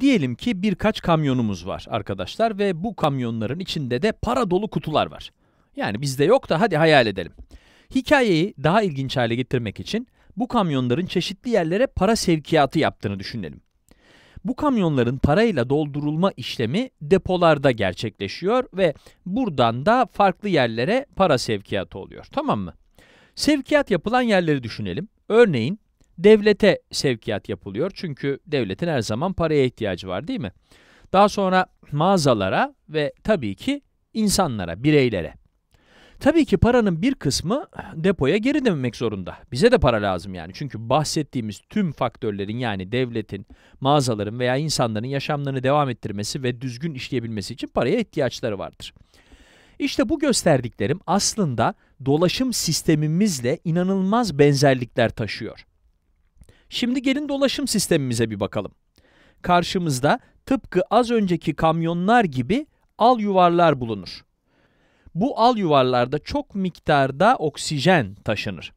Diyelim ki birkaç kamyonumuz var arkadaşlar ve bu kamyonların içinde de para dolu kutular var. Yani bizde yok da hadi hayal edelim. Hikayeyi daha ilginç hale getirmek için bu kamyonların çeşitli yerlere para sevkiyatı yaptığını düşünelim. Bu kamyonların parayla doldurulma işlemi depolarda gerçekleşiyor ve buradan da farklı yerlere para sevkiyatı oluyor. Tamam mı? Sevkiyat yapılan yerleri düşünelim. Örneğin devlete sevkiyat yapılıyor. Çünkü devletin her zaman paraya ihtiyacı var değil mi? Daha sonra mağazalara ve tabii ki insanlara, bireylere. Tabii ki paranın bir kısmı depoya geri dönmek zorunda. Bize de para lazım yani. Çünkü bahsettiğimiz tüm faktörlerin yani devletin, mağazaların veya insanların yaşamlarını devam ettirmesi ve düzgün işleyebilmesi için paraya ihtiyaçları vardır. İşte bu gösterdiklerim aslında dolaşım sistemimizle inanılmaz benzerlikler taşıyor. Şimdi gelin dolaşım sistemimize bir bakalım. Karşımızda tıpkı az önceki kamyonlar gibi al yuvarlar bulunur. Bu al yuvarlarda çok miktarda oksijen taşınır.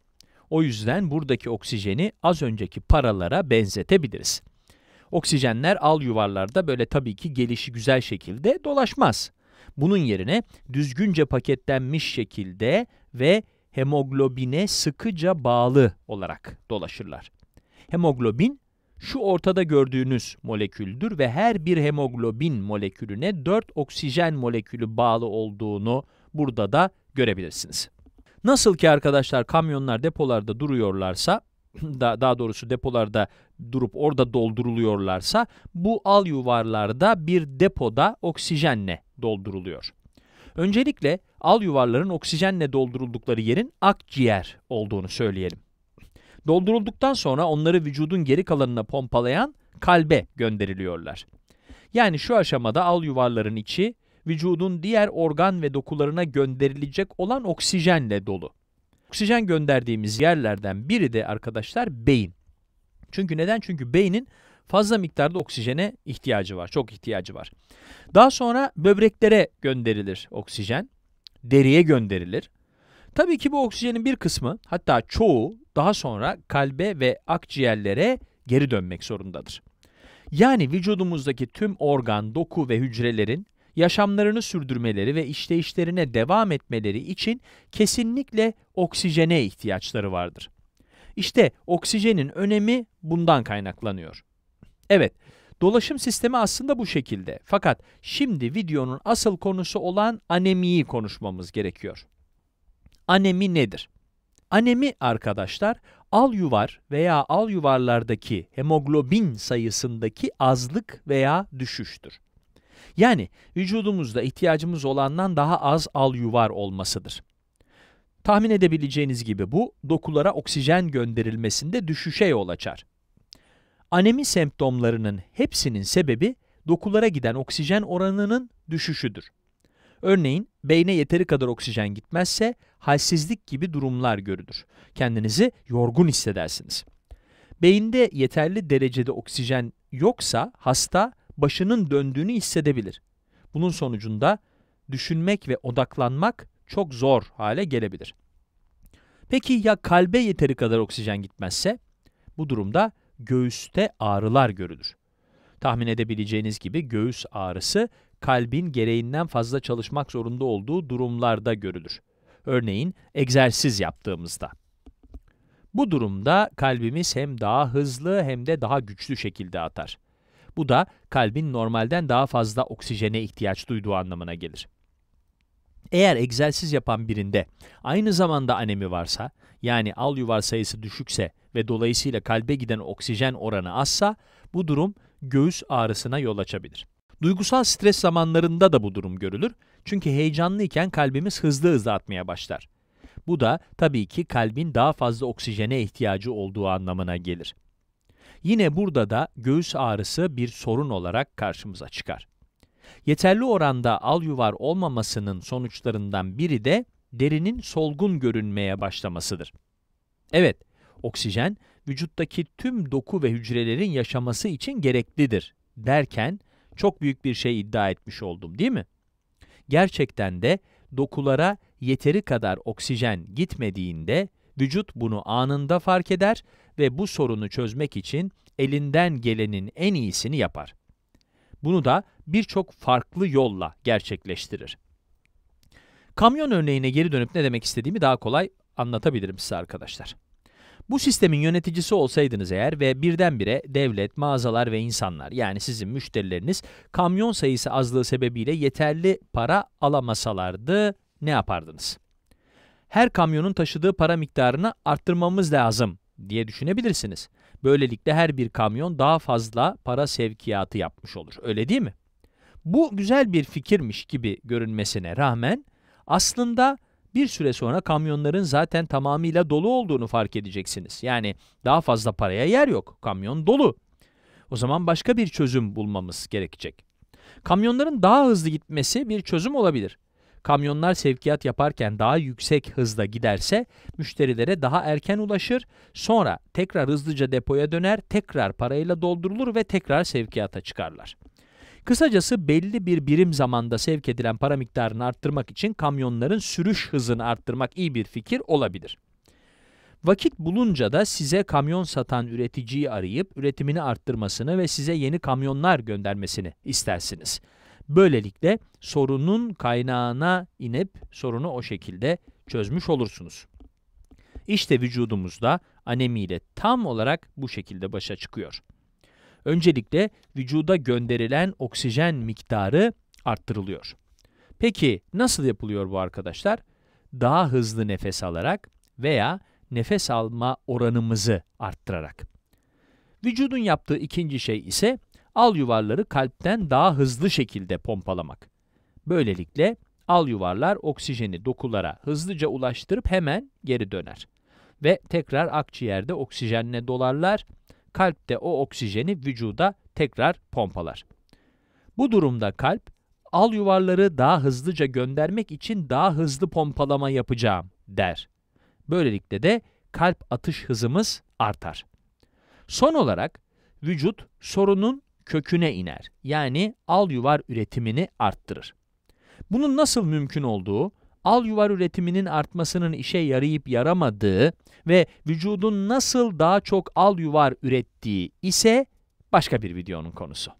O yüzden buradaki oksijeni az önceki paralara benzetebiliriz. Oksijenler al yuvarlarda böyle tabii ki gelişi güzel şekilde dolaşmaz. Bunun yerine düzgünce paketlenmiş şekilde ve hemoglobine sıkıca bağlı olarak dolaşırlar. Hemoglobin şu ortada gördüğünüz moleküldür ve her bir hemoglobin molekülüne 4 oksijen molekülü bağlı olduğunu burada da görebilirsiniz. Nasıl ki arkadaşlar kamyonlar depolarda duruyorlarsa, daha doğrusu depolarda durup orada dolduruluyorlarsa, bu al yuvarlarda bir depoda oksijenle dolduruluyor. Öncelikle al yuvarların oksijenle dolduruldukları yerin akciğer olduğunu söyleyelim. Doldurulduktan sonra onları vücudun geri kalanına pompalayan kalbe gönderiliyorlar. Yani şu aşamada al yuvarların içi vücudun diğer organ ve dokularına gönderilecek olan oksijenle dolu. Oksijen gönderdiğimiz yerlerden biri de arkadaşlar beyin. Çünkü neden? Çünkü beynin fazla miktarda oksijene ihtiyacı var. Çok ihtiyacı var. Daha sonra böbreklere gönderilir oksijen. Deriye gönderilir. Tabii ki bu oksijenin bir kısmı hatta çoğu daha sonra kalbe ve akciğerlere geri dönmek zorundadır. Yani vücudumuzdaki tüm organ, doku ve hücrelerin yaşamlarını sürdürmeleri ve işleyişlerine devam etmeleri için kesinlikle oksijene ihtiyaçları vardır. İşte oksijenin önemi bundan kaynaklanıyor. Evet, dolaşım sistemi aslında bu şekilde. Fakat şimdi videonun asıl konusu olan anemiyi konuşmamız gerekiyor. Anemi nedir? Anemi arkadaşlar al yuvar veya al yuvarlardaki hemoglobin sayısındaki azlık veya düşüştür. Yani vücudumuzda ihtiyacımız olandan daha az al yuvar olmasıdır. Tahmin edebileceğiniz gibi bu dokulara oksijen gönderilmesinde düşüşe yol açar. Anemi semptomlarının hepsinin sebebi dokulara giden oksijen oranının düşüşüdür. Örneğin beyne yeteri kadar oksijen gitmezse halsizlik gibi durumlar görülür. Kendinizi yorgun hissedersiniz. Beyinde yeterli derecede oksijen yoksa hasta başının döndüğünü hissedebilir. Bunun sonucunda düşünmek ve odaklanmak çok zor hale gelebilir. Peki ya kalbe yeteri kadar oksijen gitmezse? Bu durumda göğüste ağrılar görülür. Tahmin edebileceğiniz gibi göğüs ağrısı kalbin gereğinden fazla çalışmak zorunda olduğu durumlarda görülür. Örneğin egzersiz yaptığımızda. Bu durumda kalbimiz hem daha hızlı hem de daha güçlü şekilde atar. Bu da kalbin normalden daha fazla oksijene ihtiyaç duyduğu anlamına gelir. Eğer egzersiz yapan birinde aynı zamanda anemi varsa, yani al yuvar sayısı düşükse ve dolayısıyla kalbe giden oksijen oranı azsa, bu durum göğüs ağrısına yol açabilir. Duygusal stres zamanlarında da bu durum görülür. Çünkü heyecanlıyken kalbimiz hızlı hızlı atmaya başlar. Bu da tabii ki kalbin daha fazla oksijene ihtiyacı olduğu anlamına gelir. Yine burada da göğüs ağrısı bir sorun olarak karşımıza çıkar. Yeterli oranda al yuvar olmamasının sonuçlarından biri de derinin solgun görünmeye başlamasıdır. Evet, oksijen vücuttaki tüm doku ve hücrelerin yaşaması için gereklidir derken çok büyük bir şey iddia etmiş oldum değil mi? Gerçekten de dokulara yeteri kadar oksijen gitmediğinde vücut bunu anında fark eder ve bu sorunu çözmek için elinden gelenin en iyisini yapar. Bunu da birçok farklı yolla gerçekleştirir. Kamyon örneğine geri dönüp ne demek istediğimi daha kolay anlatabilirim size arkadaşlar. Bu sistemin yöneticisi olsaydınız eğer ve birdenbire devlet, mağazalar ve insanlar yani sizin müşterileriniz kamyon sayısı azlığı sebebiyle yeterli para alamasalardı ne yapardınız? Her kamyonun taşıdığı para miktarını arttırmamız lazım diye düşünebilirsiniz. Böylelikle her bir kamyon daha fazla para sevkiyatı yapmış olur. Öyle değil mi? Bu güzel bir fikirmiş gibi görünmesine rağmen aslında bir süre sonra kamyonların zaten tamamıyla dolu olduğunu fark edeceksiniz. Yani daha fazla paraya yer yok. Kamyon dolu. O zaman başka bir çözüm bulmamız gerekecek. Kamyonların daha hızlı gitmesi bir çözüm olabilir. Kamyonlar sevkiyat yaparken daha yüksek hızda giderse müşterilere daha erken ulaşır, sonra tekrar hızlıca depoya döner, tekrar parayla doldurulur ve tekrar sevkiyata çıkarlar. Kısacası belli bir birim zamanda sevk edilen para miktarını arttırmak için kamyonların sürüş hızını arttırmak iyi bir fikir olabilir. Vakit bulunca da size kamyon satan üreticiyi arayıp üretimini arttırmasını ve size yeni kamyonlar göndermesini istersiniz. Böylelikle sorunun kaynağına inip sorunu o şekilde çözmüş olursunuz. İşte vücudumuzda anemiyle tam olarak bu şekilde başa çıkıyor. Öncelikle vücuda gönderilen oksijen miktarı arttırılıyor. Peki nasıl yapılıyor bu arkadaşlar? Daha hızlı nefes alarak veya nefes alma oranımızı arttırarak. Vücudun yaptığı ikinci şey ise al yuvarları kalpten daha hızlı şekilde pompalamak. Böylelikle al yuvarlar oksijeni dokulara hızlıca ulaştırıp hemen geri döner ve tekrar akciğerde oksijenle dolarlar kalp de o oksijeni vücuda tekrar pompalar. Bu durumda kalp, al yuvarları daha hızlıca göndermek için daha hızlı pompalama yapacağım der. Böylelikle de kalp atış hızımız artar. Son olarak vücut sorunun köküne iner. Yani al yuvar üretimini arttırır. Bunun nasıl mümkün olduğu al yuvar üretiminin artmasının işe yarayıp yaramadığı ve vücudun nasıl daha çok al yuvar ürettiği ise başka bir videonun konusu.